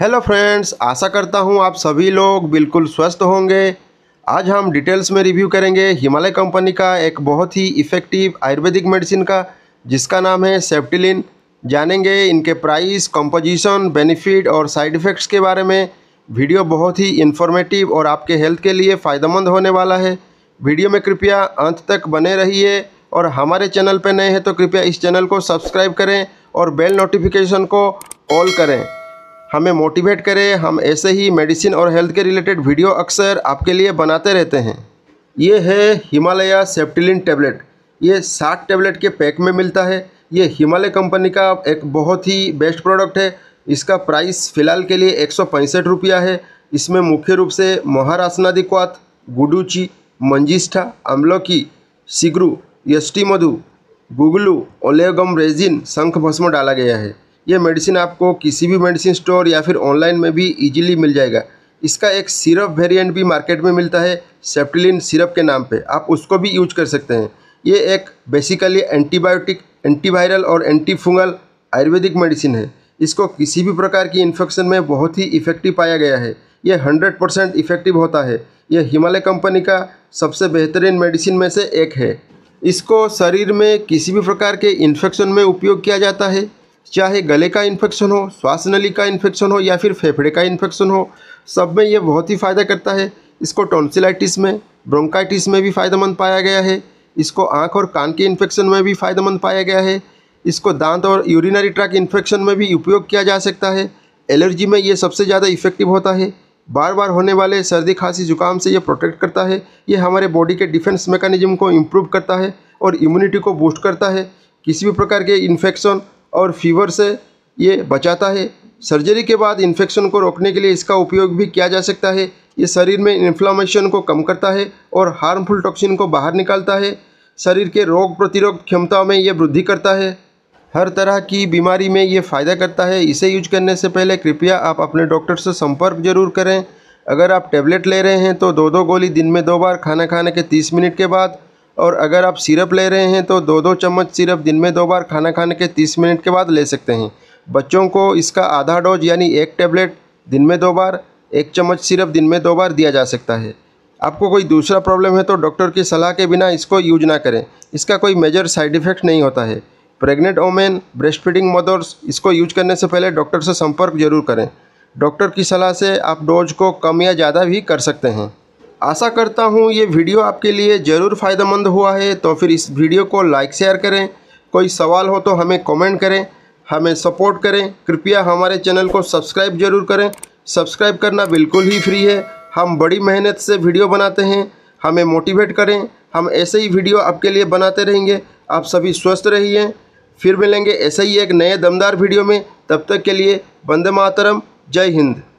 hello friends आशा करता हूँ आप सभी लोग बिल्कुल स्वस्थ होंगे आज हम डिटेल्स में रिव्यू करेंगे हिमालय कंपनी का एक बहुत ही इफ़ेक्टिव आयुर्वेदिक मेडिसिन का जिसका नाम है सेप्टिलिन जानेंगे इनके प्राइस कंपोजिशन बेनिफिट और साइड इफ़ेक्ट्स के बारे में वीडियो बहुत ही इन्फॉर्मेटिव और आपके हेल्थ के लिए फ़ायदेमंद होने वाला है वीडियो में कृपया अंत तक बने रहिए और हमारे चैनल पर नए हैं तो कृपया इस चैनल को सब्सक्राइब करें और बेल नोटिफिकेशन को ऑल करें हमें मोटिवेट करें हम ऐसे ही मेडिसिन और हेल्थ के रिलेटेड वीडियो अक्सर आपके लिए बनाते रहते हैं ये है हिमालया सेप्टिलिन टेबलेट ये साठ टेबलेट के पैक में मिलता है ये हिमालय कंपनी का एक बहुत ही बेस्ट प्रोडक्ट है इसका प्राइस फ़िलहाल के लिए एक रुपया है इसमें मुख्य रूप से महारासनादिक्वात गुडूची मंजिष्ठा अम्लोकी सिगरू यष्टी मधु गुगलू ओलेगम रेजिन शंख भस्म डाला गया है ये मेडिसिन आपको किसी भी मेडिसिन स्टोर या फिर ऑनलाइन में भी इजीली मिल जाएगा इसका एक सिरप वेरिएंट भी मार्केट में मिलता है सेप्टिलिन सिरप के नाम पे आप उसको भी यूज कर सकते हैं ये एक बेसिकली एंटीबायोटिक एंटीवायरल और एंटी आयुर्वेदिक मेडिसिन है इसको किसी भी प्रकार की इन्फेक्शन में बहुत ही इफ़ेक्टिव पाया गया है ये हंड्रेड परसेंट इफ़ेक्टिव होता है यह हिमालय कंपनी का सबसे बेहतरीन मेडिसिन में से एक है इसको शरीर में किसी भी प्रकार के इन्फेक्शन में उपयोग किया जाता है चाहे गले का इन्फेक्शन हो श्वास नली का इन्फेक्शन हो या फिर फेफड़े का इन्फेक्शन हो सब में ये बहुत ही फ़ायदा करता है इसको टॉन्सिलाइटिस में ब्रोंकाइटिस में भी फ़ायदेमंद पाया गया है इसको आँख और कान के इन्फेक्शन में भी फ़ायदेमंद पाया गया है इसको दांत और यूरिनरी ट्रैक इन्फेक्शन में भी उपयोग किया जा सकता है एलर्जी में ये सबसे ज़्यादा इफेक्टिव होता है बार बार होने वाले सर्दी खांसी जुकाम से ये प्रोटेक्ट करता है ये हमारे बॉडी के डिफेंस मेकानिज़म को इम्प्रूव करता है और इम्यूनिटी को बूस्ट करता है किसी भी प्रकार के इन्फेक्शन और फीवर से ये बचाता है सर्जरी के बाद इन्फेक्शन को रोकने के लिए इसका उपयोग भी किया जा सकता है ये शरीर में इन्फ्लामेशन को कम करता है और हार्मफुल टॉक्सिन को बाहर निकालता है शरीर के रोग प्रतिरोध क्षमता में ये वृद्धि करता है हर तरह की बीमारी में ये फ़ायदा करता है इसे यूज करने से पहले कृपया आप अपने डॉक्टर से संपर्क जरूर करें अगर आप टैबलेट ले रहे हैं तो दो दो गोली दिन में दो बार खाना खाने के तीस मिनट के बाद और अगर आप सिरप ले रहे हैं तो दो दो चम्मच सिरप दिन में दो बार खाना खाने के तीस मिनट के बाद ले सकते हैं बच्चों को इसका आधा डोज यानी एक टेबलेट दिन में दो बार एक चम्मच सिरप दिन में दो बार दिया जा सकता है आपको कोई दूसरा प्रॉब्लम है तो डॉक्टर की सलाह के बिना इसको यूज ना करें इसका कोई मेजर साइड इफ़ेक्ट नहीं होता है pregnant women breast feeding mothers इसको यूज करने से पहले डॉक्टर से संपर्क जरूर करें डॉक्टर की सलाह से आप डोज को कम या ज़्यादा भी कर सकते हैं आशा करता हूँ ये वीडियो आपके लिए ज़रूर फ़ायदेमंद हुआ है तो फिर इस वीडियो को लाइक शेयर करें कोई सवाल हो तो हमें कमेंट करें हमें सपोर्ट करें कृपया हमारे चैनल को सब्सक्राइब जरूर करें सब्सक्राइब करना बिल्कुल ही फ्री है हम बड़ी मेहनत से वीडियो बनाते हैं हमें मोटिवेट करें हम ऐसे ही वीडियो आपके लिए बनाते रहेंगे आप सभी स्वस्थ रहिए फिर मिलेंगे ऐसे ही एक नए दमदार वीडियो में तब तक के लिए वंदे मातरम जय हिंद